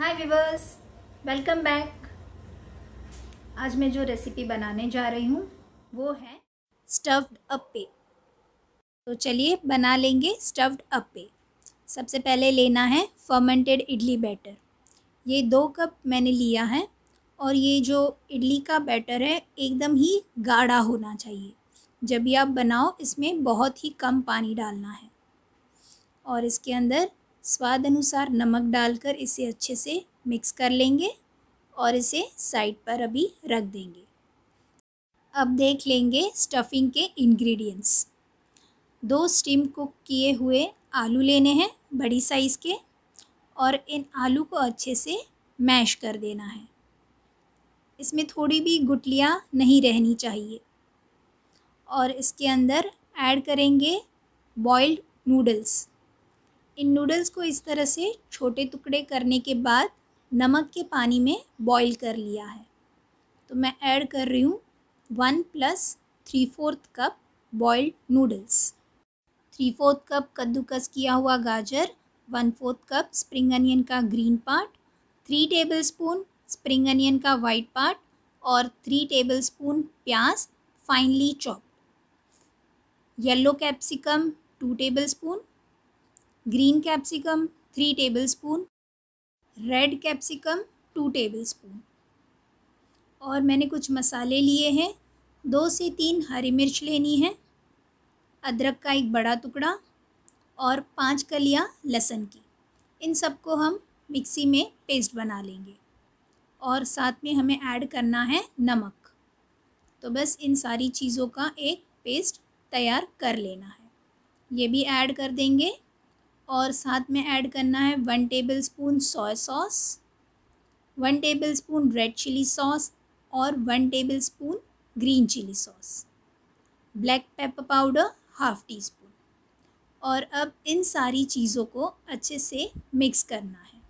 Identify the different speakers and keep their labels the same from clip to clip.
Speaker 1: हाय weavers welcome back आज मैं जो रेसिपी बनाने जा रही हूँ वो है स्टफ्ड अप्पे तो चलिए बना लेंगे स्टफ्ड अप्पे सबसे पहले लेना है फर्मेंटेड इडली बैटर ये दो कप मैंने लिया है और ये जो इडली का बैटर है एकदम ही गाढ़ा होना चाहिए जब भी आप बनाओ इसमें बहुत ही कम पानी डालना है और इसके अंदर स्वाद अनुसार नमक डालकर इसे अच्छे से मिक्स कर लेंगे और इसे साइड पर अभी रख देंगे अब देख लेंगे स्टफिंग के इंग्रेडिएंट्स दो स्टीम कुक किए हुए आलू लेने हैं बड़ी साइज़ के और इन आलू को अच्छे से मैश कर देना है इसमें थोड़ी भी गुटलियाँ नहीं रहनी चाहिए और इसके अंदर ऐड करेंगे बॉइल्ड नूडल्स इन नूडल्स को इस तरह से छोटे टुकड़े करने के बाद नमक के पानी में बॉईल कर लिया है तो मैं ऐड कर रही हूँ one plus three fourth cup boiled noodles three fourth cup कद्दूकस किया हुआ गाजर one fourth cup spring onion का green part three tablespoon spring onion का वाइट पार्ट और थ्री टेबल स्पून प्याज finely chop yellow capsicum two tablespoon green capsicum three tablespoon red capsicum two tablespoon और मैंने कुछ मसाले लिए हैं दो से तीन हरी मिर्च लेनी है अदरक का एक बड़ा टुकड़ा और पांच कलियां लहसन की इन सबको हम मिक्सी में पेस्ट बना लेंगे और साथ में हमें ऐड करना है नमक तो बस इन सारी चीज़ों का एक पेस्ट तैयार कर लेना है ये भी ऐड कर देंगे और साथ में ऐड करना है one tablespoon soya sauce one tablespoon red chilli sauce और one tablespoon green chilli sauce black pepper powder half teaspoon और अब इन सारी चीज़ों को अच्छे से मिक्स करना है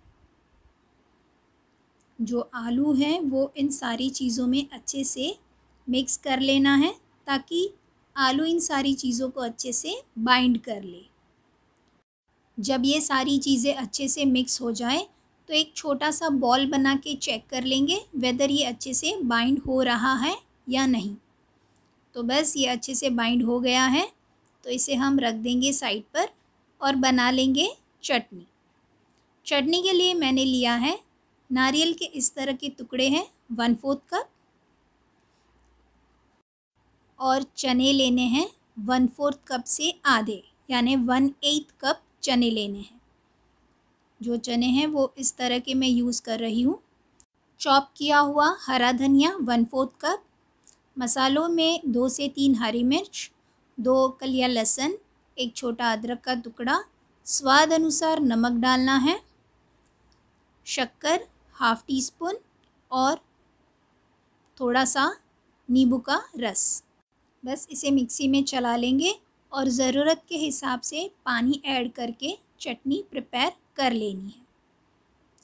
Speaker 1: जो आलू हैं वो इन सारी चीज़ों में अच्छे से मिक्स कर लेना है ताकि आलू इन सारी चीज़ों को अच्छे से बाइंड कर ले जब ये सारी चीज़ें अच्छे से मिक्स हो जाएं तो एक छोटा सा बॉल बना के चेक कर लेंगे वेदर ये अच्छे से बाइंड हो रहा है या नहीं तो बस ये अच्छे से बाइंड हो गया है तो इसे हम रख देंगे साइड पर और बना लेंगे चटनी चटनी के लिए मैंने लिया है नारियल के इस तरह के टुकड़े हैं वन फोर्थ कप और चने लेने हैं वन फोर्थ कप से आधे यानी वन एट कप चने लेने हैं जो चने हैं वो इस तरह के मैं यूज़ कर रही हूँ चॉप किया हुआ हरा धनिया वन फोर्थ कप मसालों में दो से तीन हरी मिर्च दो कलिया लहसुन एक छोटा अदरक का टुकड़ा स्वाद अनुसार नमक डालना है शक्कर हाफ टी स्पून और थोड़ा सा नींबू का रस बस इसे मिक्सी में चला लेंगे और ज़रूरत के हिसाब से पानी ऐड करके चटनी प्रिपेयर कर लेनी है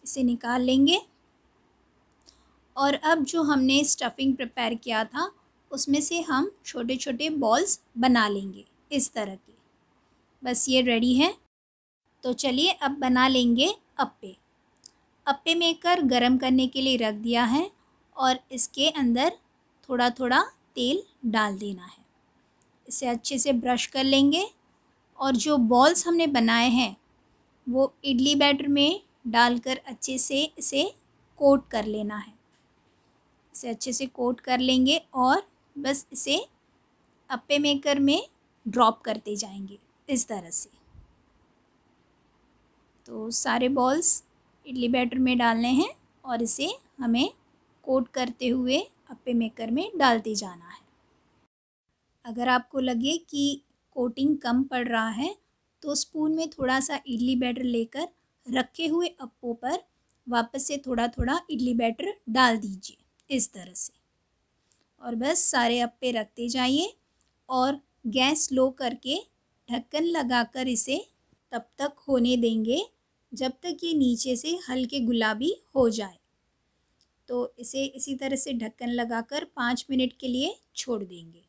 Speaker 1: इसे निकाल लेंगे और अब जो हमने स्टफिंग प्रिपेयर किया था उसमें से हम छोटे छोटे बॉल्स बना लेंगे इस तरह के बस ये रेडी है तो चलिए अब बना लेंगे अप्पे अप्पे मेकर गरम करने के लिए रख दिया है और इसके अंदर थोड़ा थोड़ा तेल डाल देना है इसे अच्छे से ब्रश कर लेंगे और जो बॉल्स हमने बनाए हैं वो इडली बैटर में डालकर अच्छे से इसे कोट कर लेना है इसे अच्छे से कोट कर लेंगे और बस इसे अप्पे मेकर में ड्रॉप करते जाएंगे इस तरह से तो सारे बॉल्स इडली बैटर में डालने हैं और इसे हमें कोट करते हुए अप्पे मेकर में डालते जाना है अगर आपको लगे कि कोटिंग कम पड़ रहा है तो स्पून में थोड़ा सा इडली बैटर लेकर रखे हुए अप्पो पर वापस से थोड़ा थोड़ा इडली बैटर डाल दीजिए इस तरह से और बस सारे अप्पे रखते जाइए और गैस लो करके ढक्कन लगाकर इसे तब तक होने देंगे जब तक ये नीचे से हल्के गुलाबी हो जाए तो इसे इसी तरह से ढक्कन लगाकर पाँच मिनट के लिए छोड़ देंगे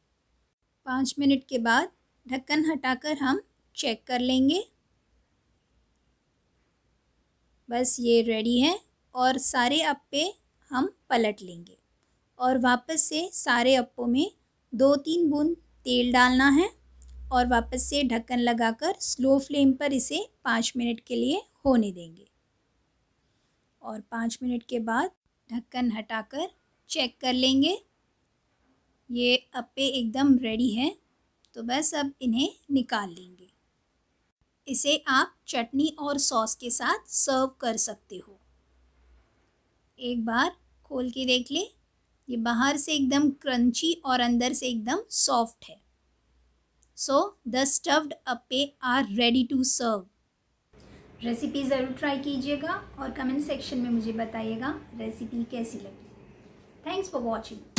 Speaker 1: पाँच मिनट के बाद ढक्कन हटाकर हम चेक कर लेंगे बस ये रेडी है और सारे अप्पे हम पलट लेंगे और वापस से सारे अप्पों में दो तीन बूंद तेल डालना है और वापस से ढक्कन लगाकर स्लो फ्लेम पर इसे पाँच मिनट के लिए होने देंगे और पाँच मिनट के बाद ढक्कन हटाकर चेक कर लेंगे ये अप्पे एकदम रेडी है तो बस अब इन्हें निकाल लेंगे इसे आप चटनी और सॉस के साथ सर्व कर सकते हो एक बार खोल के देख ले ये बाहर से एकदम क्रंची और अंदर से एकदम सॉफ्ट है so the stuffed appe are ready to serve recipe ज़रूर ट्राई कीजिएगा और कमेंट सेक्शन में मुझे बताइएगा रेसिपी कैसी लगी थैंक्स फॉर वॉचिंग